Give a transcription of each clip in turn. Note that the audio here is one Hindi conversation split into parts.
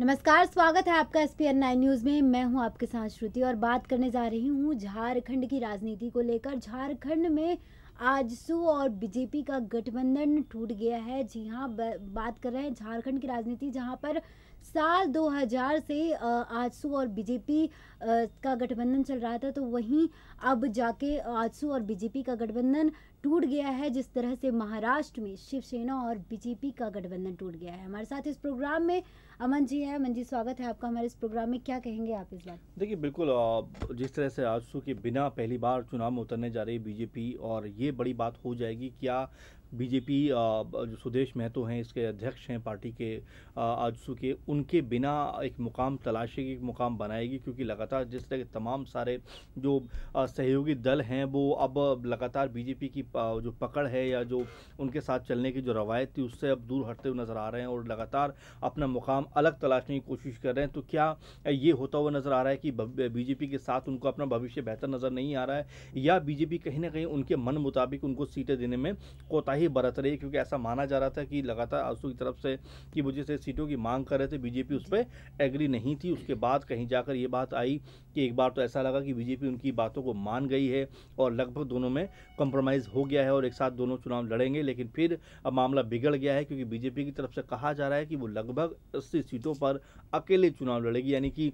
नमस्कार स्वागत है आपका S P N nine news में मैं हूं आपके साथ श्रुति और बात करने जा रही हूं झारखंड की राजनीति को लेकर झारखंड में आजसू और बीजेपी का गठबंधन टूट गया है जी हाँ बात कर रहे हैं झारखंड की राजनीति जहां पर साल 2000 से आजसू और बीजेपी का गठबंधन चल रहा था तो वहीं अब जाके आजसू और बीजेपी का गठबंधन टूट गया है जिस तरह से महाराष्ट्र में शिवसेना और बीजेपी का गठबंधन टूट गया है हमारे साथ इस प्रोग्राम में अमन जी है अमन जी स्वागत है आपका हमारे इस प्रोग्राम में क्या कहेंगे आप इस बार देखिए बिल्कुल जिस तरह से आजसू के बिना पहली बार चुनाव में उतरने जा रही बीजेपी और ये बड़ी बात हो जाएगी क्या बीजेपी जो सुदेश महतो हैं इसके अध्यक्ष हैं पार्टी के आजसू के उनके बिना एक मुकाम तलाशेगी एक मुकाम बनाएगी क्योंकि लगातार जिस तरह के तमाम सारे जो सहयोगी दल हैं वो अब लगातार बीजेपी की जो पकड़ है या जो उनके साथ चलने की जो रवायत थी उससे अब दूर हटते हुए नज़र आ रहे हैं और लगातार अपना मुकाम अलग तलाशने की कोशिश कर रहे हैं तो क्या ये होता हुआ नज़र आ रहा है कि बीजेपी के साथ उनको अपना भविष्य बेहतर नज़र नहीं आ रहा है या बीजेपी कहीं ना कहीं उनके मन मुताबिक उनको सीटें देने में कोताही ही बरत रही है क्योंकि ऐसा माना जा रहा था कि लगातार आंसू की तरफ से कि वो से सीटों की मांग कर रहे थे बीजेपी उस पर एग्री नहीं थी उसके बाद कहीं जाकर ये बात आई कि एक बार तो ऐसा लगा कि बीजेपी उनकी बातों को मान गई है और लगभग दोनों में कॉम्प्रोमाइज़ हो गया है और एक साथ दोनों चुनाव लड़ेंगे लेकिन फिर अब मामला बिगड़ गया है क्योंकि बीजेपी की तरफ से कहा जा रहा है कि वो लगभग अस्सी सीटों पर अकेले चुनाव लड़ेगी यानी कि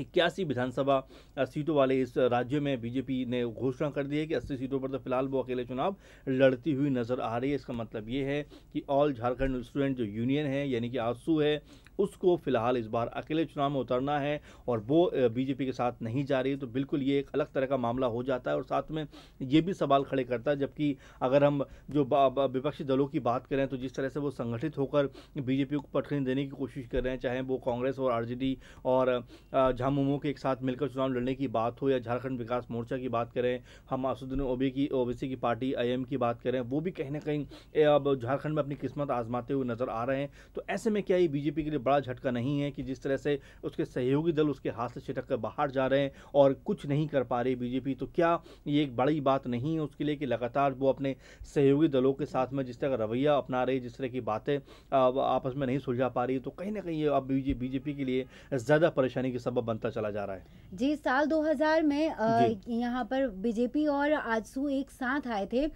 इक्यासी विधानसभा सीटों वाले इस राज्य में बीजेपी ने घोषणा कर दी है कि 80 सीटों पर तो फिलहाल वो अकेले चुनाव लड़ती हुई नजर आ रही है इसका मतलब ये है कि ऑल झारखंड स्टूडेंट जो यूनियन है यानी कि आसू है उसको फिलहाल इस बार अकेले चुनाव में उतरना है और वो बीजेपी के साथ नहीं जा रही तो बिल्कुल ये एक अलग तरह का मामला हो जाता है और साथ में ये भी सवाल खड़े करता है जबकि अगर हम जो विपक्षी दलों की बात करें तो जिस तरह से वो संगठित होकर बीजेपी को पटखनी देने की कोशिश कर रहे हैं चाहे वो कांग्रेस और आर और झामुमो के एक साथ मिलकर चुनाव लड़ने की बात हो या झारखंड विकास मोर्चा की बात करें हम असुद्दीन ओबी की ओबीसी की पार्टी आई की बात करें वो भी कहीं ना कहीं अब झारखंड में अपनी किस्मत आजमाते हुए नजर आ रहे हैं तो ऐसे में क्या ये बीजेपी के लिए बड़ा झटका नहीं है कि जिस तरह से उसके सहयोगी दल उसके हाथ से छिटक कर बाहर जा रहे हैं और कुछ नहीं कर पा रही बीजेपी तो क्या ये एक बड़ी बात नहीं है उसके लिए कि लगातार वो अपने सहयोगी दलों के साथ में जिस तरह का रवैया अपना रही जिस तरह की बातें आपस में नहीं सुलझा पा रही तो कहीं ना कहीं ये अब बीजेपी के लिए ज़्यादा परेशानी के सबब बन बनता चला जा रहा है जी साल 2000 में यहाँ पर बीजेपी और आजसू एक साथ आए थे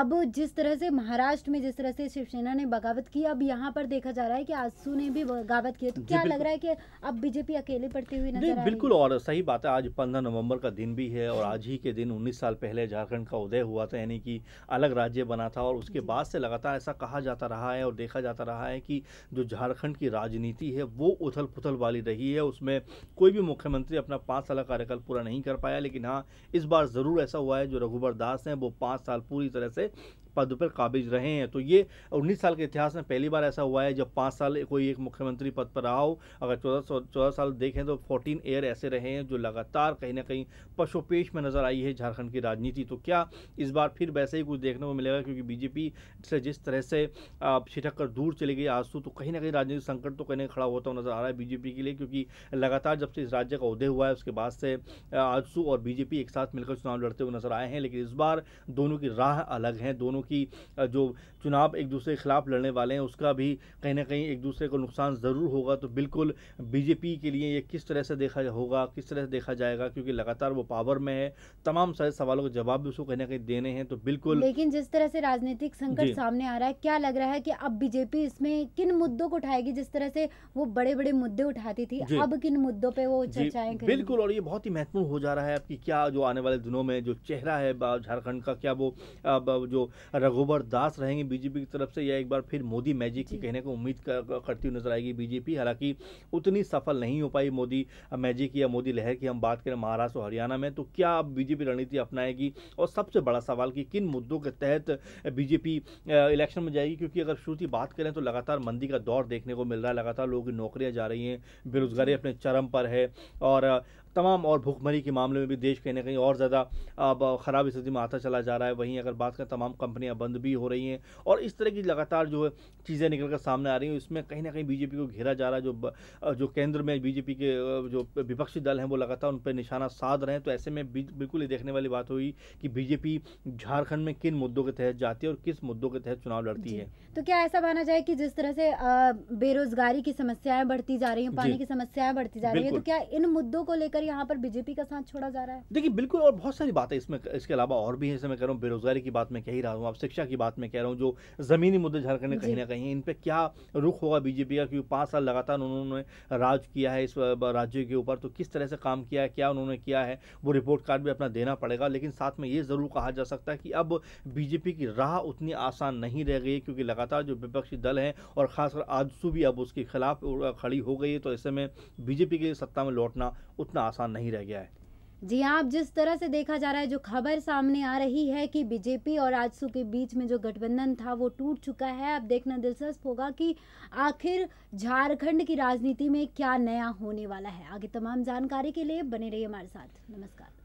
अब जिस तरह से महाराष्ट्र में जिस तरह से शिवसेना ने बगावत की अब यहाँ पर देखा जा रहा है कि आजसू ने भी बगावत की तो क्या लग रहा है कि अब बीजेपी अकेले पड़ती हुई नजर बिल्कुल और सही बात है आज पंद्रह नवम्बर का दिन भी है और आज ही के दिन उन्नीस साल पहले झारखंड का उदय हुआ था यानी कि अलग राज्य बना था और उसके बाद से लगातार ऐसा कहा जाता रहा है और देखा जाता रहा है कि जो झारखंड की राजनीति है वो उथल पुथल वाली रही है उसमें कोई भी मुख्यमंत्री अपना पाँच साल कार्यकाल पूरा नहीं कर पाया लेकिन हाँ इस बार ज़रूर ऐसा हुआ है जो रघुबर दास हैं वो पाँच साल पूरी तरह से it पद पर काबिज रहे हैं तो ये उन्नीस साल के इतिहास में पहली बार ऐसा हुआ है जब पाँच साल कोई एक मुख्यमंत्री पद पर रहा हो अगर चौदह चौदह साल देखें तो फोर्टीन एयर ऐसे रहे हैं जो लगातार कहीं ना कहीं पशुपेश में नजर आई है झारखंड की राजनीति तो क्या इस बार फिर वैसे ही कुछ देखने को मिलेगा क्योंकि बीजेपी से जिस तरह से छिटक कर दूर चली गई आज तो कहीं ना कहीं राजनीतिक संकट तो कहीं ना खड़ा होता हुआ नजर आ रहा है बीजेपी के लिए क्योंकि लगातार जब से इस राज्य का उदय हुआ है उसके बाद से आजसू और बीजेपी एक साथ मिलकर चुनाव लड़ते हुए नजर आए हैं लेकिन इस बार दोनों की राह अलग हैं दोनों की जो चुनाव एक दूसरे के खिलाफ लड़ने वाले हैं उसका भी कहीं ना कहीं एक दूसरे को नुकसान ज़रूर होगा तो बिल्कुल बीजेपी के लिए ये किस तरह से देखा होगा किस तरह से देखा जाएगा क्योंकि लगातार वो पावर में है तमाम सारे सवालों के जवाब भी उसको कहीं ना कहीं देने हैं तो बिल्कुल लेकिन जिस तरह से राजनीतिक संकट सामने आ रहा है क्या लग रहा है कि अब बीजेपी इसमें किन मुद्दों को उठाएगी जिस तरह से वो बड़े बड़े मुद्दे उठाती थी अब किन मुद्दों पर वो चर्चाएं बिल्कुल और ये बहुत ही महत्वपूर्ण हो जा रहा है आपकी क्या जो आने वाले दिनों में जो चेहरा है झारखंड का क्या वो जो रघुबर दास रहेंगे बीजेपी की तरफ से या एक बार फिर मोदी मैजिक की कहने को उम्मीद करती हुई नजर आएगी बीजेपी हालांकि उतनी सफल नहीं हो पाई मोदी मैजिक या मोदी लहर की हम बात करें महाराष्ट्र और हरियाणा में तो क्या अब बीजेपी रणनीति अपनाएगी और सबसे बड़ा सवाल कि किन मुद्दों के तहत बीजेपी इलेक्शन में जाएगी क्योंकि अगर श्रुति बात करें तो लगातार मंदी का दौर देखने को मिल रहा है लगातार लोगों की नौकरियाँ जा रही हैं बेरोजगारी अपने चरम पर है और तमाम और भूखमरी के मामले में भी देश कहीं ना कहीं और ज़्यादा ख़राब स्थिति में आता चला जा रहा है वहीं अगर बात करें तमाम कंपनियां बंद भी हो रही हैं और इस तरह की लगातार जो है चीज़ें निकल कर सामने आ रही हैं इसमें कहीं ना कहीं बीजेपी को घेरा जा रहा है जो जो केंद्र में बीजेपी के जो विपक्षी दल हैं वो लगातार उन पर निशाना साध रहे हैं तो ऐसे में बिल्कुल ये देखने वाली बात हुई कि बीजेपी झारखंड में किन मुद्दों के तहत जाती है और किस मुद्दों के तहत चुनाव लड़ती है तो क्या ऐसा माना जाए कि जिस तरह से बेरोजगारी की समस्याएं बढ़ती जा रही हैं पानी की समस्याएं बढ़ती जा रही है तो क्या इन मुद्दों को लेकर यहाँ पर बीजेपी का साथ छोड़ा जा रहा है देखिए बिल्कुल और बहुत सारी बातें इसमें इसके अलावा और भी ऐसे मैं कह रहा हूँ बेरोजगारी की बात मैं कह ही रहा हूँ आप शिक्षा की बात मैं कह रहा हूँ जो जमीनी मुद्दे झारखंड में कहीं ना कहीं इन पर क्या रुख होगा बीजेपी का क्योंकि पाँच साल लगातार उन्होंने राज किया है इस राज्य के ऊपर तो किस तरह से काम किया है क्या उन्होंने किया है वो रिपोर्ट कार्ड भी अपना देना पड़ेगा लेकिन साथ में ये ज़रूर कहा जा सकता है कि अब बीजेपी की राह उतनी आसान नहीं रह गई क्योंकि लगातार जो विपक्षी दल हैं और खासकर आजसू भी अब उसके खिलाफ खड़ी हो गई है तो ऐसे में बीजेपी के लिए सत्ता में लौटना उतना आसान नहीं रह गया है जी आप हाँ, जिस तरह से देखा जा रहा है जो खबर सामने आ रही है कि बीजेपी और आजसू के बीच में जो गठबंधन था वो टूट चुका है अब देखना दिलचस्प होगा कि आखिर झारखंड की राजनीति में क्या नया होने वाला है आगे तमाम जानकारी के लिए बने रहिए हमारे साथ नमस्कार